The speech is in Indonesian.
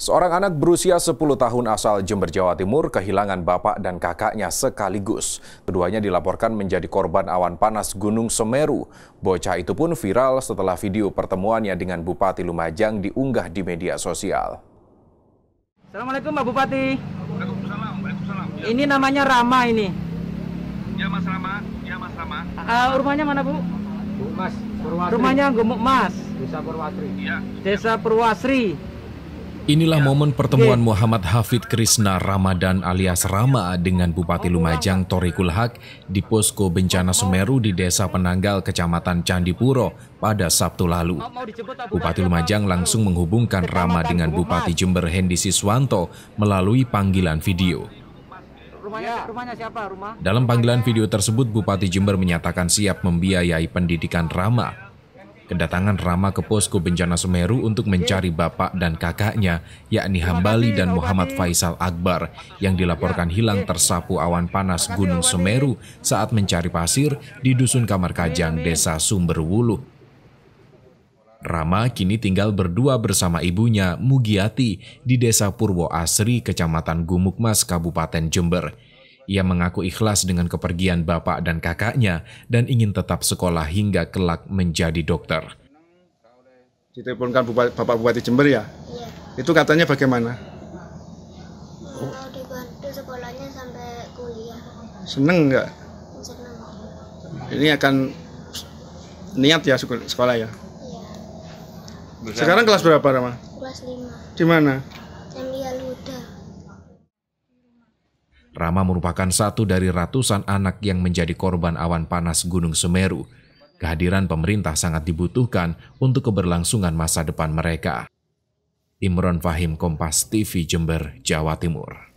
Seorang anak berusia 10 tahun asal Jember, Jawa Timur kehilangan bapak dan kakaknya sekaligus. Keduanya dilaporkan menjadi korban awan panas Gunung Semeru. Bocah itu pun viral setelah video pertemuannya dengan Bupati Lumajang diunggah di media sosial. Assalamualaikum Pak Bupati. Waalaikumsalam. Waalaikumsalam. Ya. Ini namanya Rama ini. Ya Mas Rama. Ya Mas Rama. Uh, rumahnya mana Bu? Bu Mas. Purwasri. Rumahnya Gemuk Mas. Desa Purwasri. Ya. Desa Purwasri. Inilah ya. momen pertemuan Muhammad Hafid Krishna Ramadan alias Rama dengan Bupati oh, Lumajang Tori Kulhak di posko bencana Semeru di Desa Penanggal, Kecamatan Candipuro pada Sabtu lalu. Oh, Bupati Lumajang langsung menghubungkan Rama dengan Bupati Jember Hendi Siswanto melalui panggilan video. Dalam panggilan video tersebut, Bupati Jember menyatakan siap membiayai pendidikan Rama kedatangan Rama ke posko bencana Semeru untuk mencari bapak dan kakaknya, yakni Hambali dan Muhammad Faisal Akbar, yang dilaporkan hilang tersapu awan panas Gunung Semeru saat mencari pasir di Dusun Kamar Kajang, Desa Sumberwulu. Rama kini tinggal berdua bersama ibunya, Mugiati, di Desa Purwo Asri, Kecamatan Gumukmas, Kabupaten Jember ia mengaku ikhlas dengan kepergian bapak dan kakaknya dan ingin tetap sekolah hingga kelak menjadi dokter. Diteleponkan Bupati, Bapak Bupati Jember ya? Iya. Itu katanya bagaimana? Mau dibantu sekolahnya sampai kuliah. Seneng nggak? Seneng. Ini akan niat ya sekolah ya? Iya. Sekarang kelas berapa, Rama? Kelas 5. Di mana? Cemlia Luda. Rama merupakan satu dari ratusan anak yang menjadi korban awan panas Gunung Semeru. Kehadiran pemerintah sangat dibutuhkan untuk keberlangsungan masa depan mereka. Imron Fahim Kompas TV Jember, Jawa Timur.